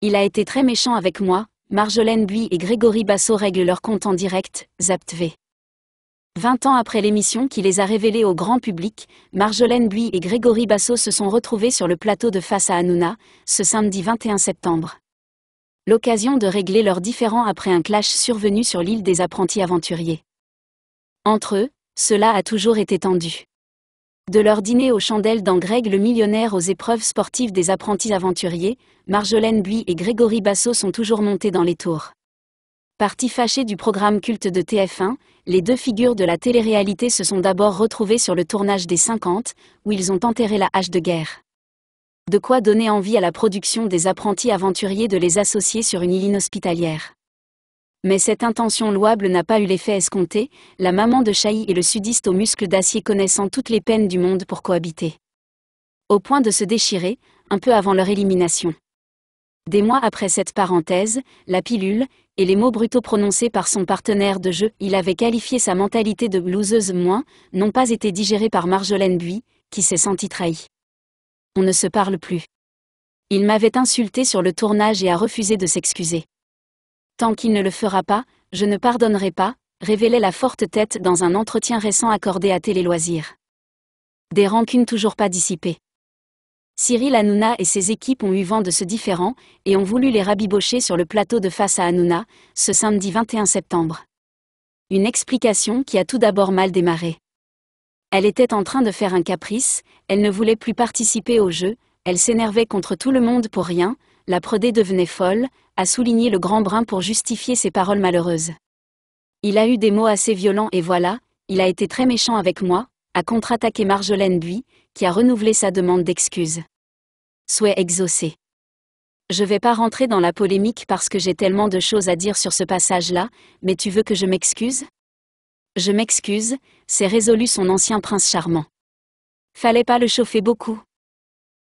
Il a été très méchant avec moi, Marjolaine Buis et Grégory Basso règlent leur compte en direct, ZapTV. 20 ans après l'émission qui les a révélés au grand public, Marjolaine Buis et Grégory Basso se sont retrouvés sur le plateau de Face à Hanouna, ce samedi 21 septembre. L'occasion de régler leurs différends après un clash survenu sur l'île des apprentis aventuriers. Entre eux, cela a toujours été tendu. De leur dîner aux chandelles dans Greg le millionnaire aux épreuves sportives des apprentis aventuriers, Marjolaine Buis et Grégory Basso sont toujours montés dans les tours. Partie fâchée du programme culte de TF1, les deux figures de la télé-réalité se sont d'abord retrouvées sur le tournage des 50, où ils ont enterré la hache de guerre. De quoi donner envie à la production des apprentis aventuriers de les associer sur une île inhospitalière. Mais cette intention louable n'a pas eu l'effet escompté, la maman de Chahi et le sudiste aux muscles d'acier connaissant toutes les peines du monde pour cohabiter. Au point de se déchirer, un peu avant leur élimination. Des mois après cette parenthèse, la pilule, et les mots brutaux prononcés par son partenaire de jeu, il avait qualifié sa mentalité de blouseuse moins, n'ont pas été digérés par Marjolaine Buis, qui s'est sentie trahie. On ne se parle plus. Il m'avait insulté sur le tournage et a refusé de s'excuser. Tant qu'il ne le fera pas, je ne pardonnerai pas, révélait la forte tête dans un entretien récent accordé à Télé Loisirs. Des rancunes toujours pas dissipées. Cyril Hanouna et ses équipes ont eu vent de ce différent et ont voulu les rabibocher sur le plateau de face à Hanouna, ce samedi 21 septembre. Une explication qui a tout d'abord mal démarré. Elle était en train de faire un caprice, elle ne voulait plus participer au jeu, elle s'énervait contre tout le monde pour rien, la prodée devenait folle, a souligné le grand brin pour justifier ses paroles malheureuses. Il a eu des mots assez violents et voilà, il a été très méchant avec moi, a contre-attaqué Marjolaine Buis, qui a renouvelé sa demande d'excuses. Souhait exaucé. Je vais pas rentrer dans la polémique parce que j'ai tellement de choses à dire sur ce passage-là, mais tu veux que je m'excuse Je m'excuse, s'est résolu son ancien prince charmant. Fallait pas le chauffer beaucoup.